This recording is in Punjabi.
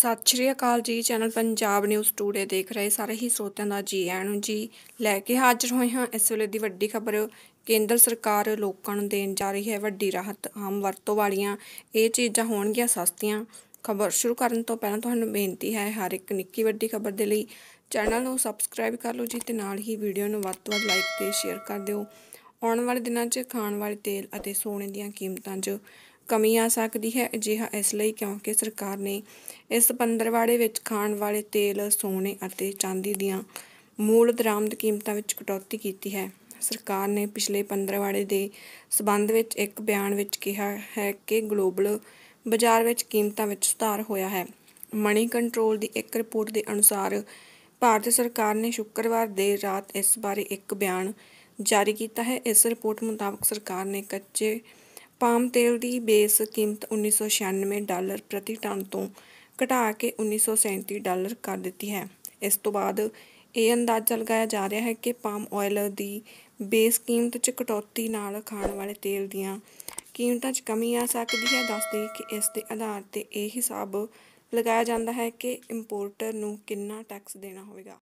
ਸਤਿ ਸ਼੍ਰੀ ਅਕਾਲ ਜੀ ਚੈਨਲ ਪੰਜਾਬ ਨਿਊਜ਼ ਟੂਡੇ ਦੇਖ ਰਹੇ ਸਾਰੇ ਹੀ ਸਰੋਤਿਆਂ ਦਾ ਜੀ ਆਇਆਂ ਨੂੰ ਜੀ ਲੈ ਕੇ ਹਾਜ਼ਰ ਹੋਏ ਹਾਂ ਇਸ ਵੇਲੇ ਦੀ ਵੱਡੀ ਖਬਰ ਕੇਂਦਰ ਸਰਕਾਰ ਲੋਕਾਂ ਨੂੰ ਦੇਣ ਜਾ ਰਹੀ ਹੈ ਵੱਡੀ ਰਾਹਤ ਆਮ ਵਰਤੋਂ ਵਾਲੀਆਂ ਇਹ ਚੀਜ਼ਾਂ ਹੋਣਗੀਆਂ ਸਸਤੀਆਂ ਖਬਰ ਸ਼ੁਰੂ ਕਰਨ ਤੋਂ ਪਹਿਲਾਂ ਤੁਹਾਨੂੰ ਬੇਨਤੀ ਹੈ ਹਰ ਇੱਕ ਨਿੱਕੀ ਵੱਡੀ ਖਬਰ ਦੇ ਲਈ ਚੈਨਲ ਨੂੰ ਸਬਸਕ੍ਰਾਈਬ ਕਰ ਲਓ ਜੀ ਤੇ ਨਾਲ ਹੀ ਵੀਡੀਓ ਨੂੰ ਵੱਧ ਤੋਂ ਵੱਧ ਲਾਈਕ ਤੇ ਸ਼ੇਅਰ ਕਰ ਦਿਓ ਆਉਣ ਵਾਲੇ ਦਿਨਾਂ 'ਚ ਖਾਣ ਵਾਲੇ ਤੇਲ ਅਤੇ ਸੋਨੇ ਦੀਆਂ ਕੀਮਤਾਂ 'ਚ ਕਮੀ ਆ ਸਕਦੀ ਹੈ ਅਜਿਹਾ ਇਸ ਲਈ ਕਿਉਂਕਿ ਸਰਕਾਰ ਨੇ ਇਸ ਪੰਦਰਵਾੜੇ ਵਿੱਚ ਖਾਣ ਵਾਲੇ ਤੇਲ ਸੋਨੇ ਅਤੇ ਚਾਂਦੀ ਦੀਆਂ ਮੂਲ ਦਰਾਮਦ ਕੀਮਤਾਂ ਵਿੱਚ ਕਟੌਤੀ ਕੀਤੀ ਹੈ ਸਰਕਾਰ ਨੇ ਪਿਛਲੇ ਪੰਦਰਵਾੜੇ ਦੇ ਸਬੰਧ ਵਿੱਚ ਇੱਕ ਬਿਆਨ ਵਿੱਚ ਕਿਹਾ ਹੈ ਕਿ ਗਲੋਬਲ ਬਾਜ਼ਾਰ ਵਿੱਚ ਕੀਮਤਾਂ ਵਿੱਚ ਸੁਧਾਰ ਹੋਇਆ ਹੈ ਮਨੀ ਕੰਟਰੋਲ ਦੀ ਇੱਕ ਰਿਪੋਰਟ ਦੇ ਅਨੁਸਾਰ ਭਾਰਤ ਸਰਕਾਰ ਨੇ ਸ਼ੁੱਕਰਵਾਰ ਦੇ ਰਾਤ ਇਸ ਬਾਰੇ ਇੱਕ ਬਿਆਨ ਜਾਰੀ ਕੀਤਾ ਹੈ ਇਸ ਰਿਪੋਰਟ ਮੁਤਾਬਕ ਸਰਕਾਰ ਨੇ ਕੱਚੇ ਪਾਮ ਤੇਲ ਦੀ ਬੇਸ ਕੀਮਤ 1996 ਡਾਲਰ ਪ੍ਰਤੀ ਟਨ ਤੋਂ ਘਟਾ ਕੇ 1937 ਡਾਲਰ ਕਰ ਦਿੱਤੀ ਹੈ ਇਸ ਤੋਂ ਬਾਅਦ ਇਹ ਅੰਦਾਜ਼ਾ ਲਗਾਇਆ ਜਾ ਰਿਹਾ ਹੈ ਕਿ ਪਾਮ ਆਇਲ ਦੀ ਬੇਸ ਕੀਮਤ 'ਚ ਕਟੌਤੀ ਨਾਲ ਖਾਣ ਵਾਲੇ ਤੇਲ ਦੀਆਂ ਕੀਮਤਾਂ 'ਚ ਕਮੀ ਆ ਸਕਦੀ ਹੈ ਦੱਸਦੇ ਕਿ ਇਸ ਦੇ ਆਧਾਰ ਤੇ ਇਹ ਹਿਸਾਬ ਲਗਾਇਆ ਜਾਂਦਾ ਹੈ ਕਿ ਇੰਪੋਰਟਰ ਨੂੰ ਕਿੰਨਾ ਟੈਕਸ ਦੇਣਾ ਹੋਵੇਗਾ